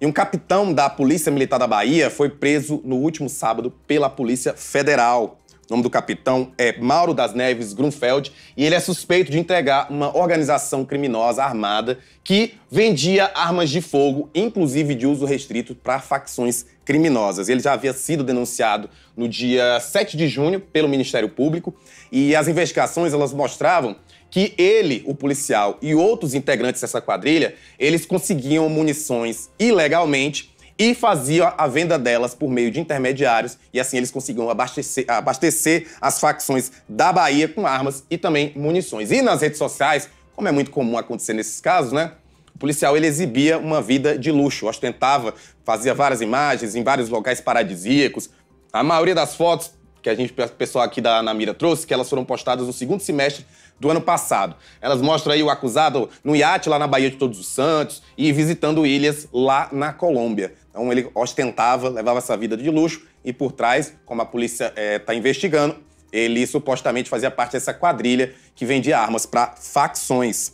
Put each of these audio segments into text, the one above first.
E um capitão da Polícia Militar da Bahia foi preso no último sábado pela Polícia Federal. O nome do capitão é Mauro das Neves Grunfeld e ele é suspeito de entregar uma organização criminosa armada que vendia armas de fogo, inclusive de uso restrito, para facções criminosas. Ele já havia sido denunciado no dia 7 de junho pelo Ministério Público e as investigações elas mostravam que ele, o policial e outros integrantes dessa quadrilha, eles conseguiam munições ilegalmente e faziam a venda delas por meio de intermediários e assim eles conseguiam abastecer, abastecer as facções da Bahia com armas e também munições. E nas redes sociais, como é muito comum acontecer nesses casos, né? O policial ele exibia uma vida de luxo, ostentava, fazia várias imagens em vários locais paradisíacos. A maioria das fotos que a gente, o pessoal aqui da Ana Mira trouxe, que elas foram postadas no segundo semestre do ano passado. Elas mostram aí o acusado no iate lá na Bahia de Todos os Santos e visitando ilhas lá na Colômbia. Então ele ostentava, levava essa vida de luxo e por trás, como a polícia está é, tá investigando, ele supostamente fazia parte dessa quadrilha que vendia armas para facções.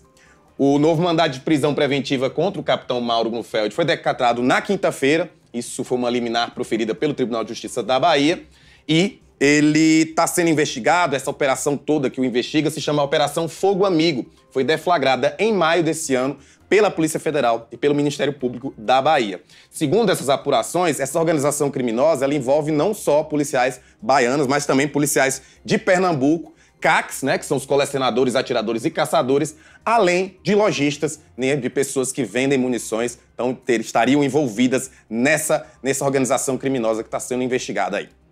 O novo mandado de prisão preventiva contra o capitão Mauro Blumfeld foi decatado na quinta-feira. Isso foi uma liminar proferida pelo Tribunal de Justiça da Bahia. E ele está sendo investigado, essa operação toda que o investiga se chama Operação Fogo Amigo. Foi deflagrada em maio desse ano pela Polícia Federal e pelo Ministério Público da Bahia. Segundo essas apurações, essa organização criminosa ela envolve não só policiais baianos, mas também policiais de Pernambuco, CACs, né, que são os colecionadores, atiradores e caçadores, além de lojistas, né, de pessoas que vendem munições, então ter, estariam envolvidas nessa, nessa organização criminosa que está sendo investigada aí.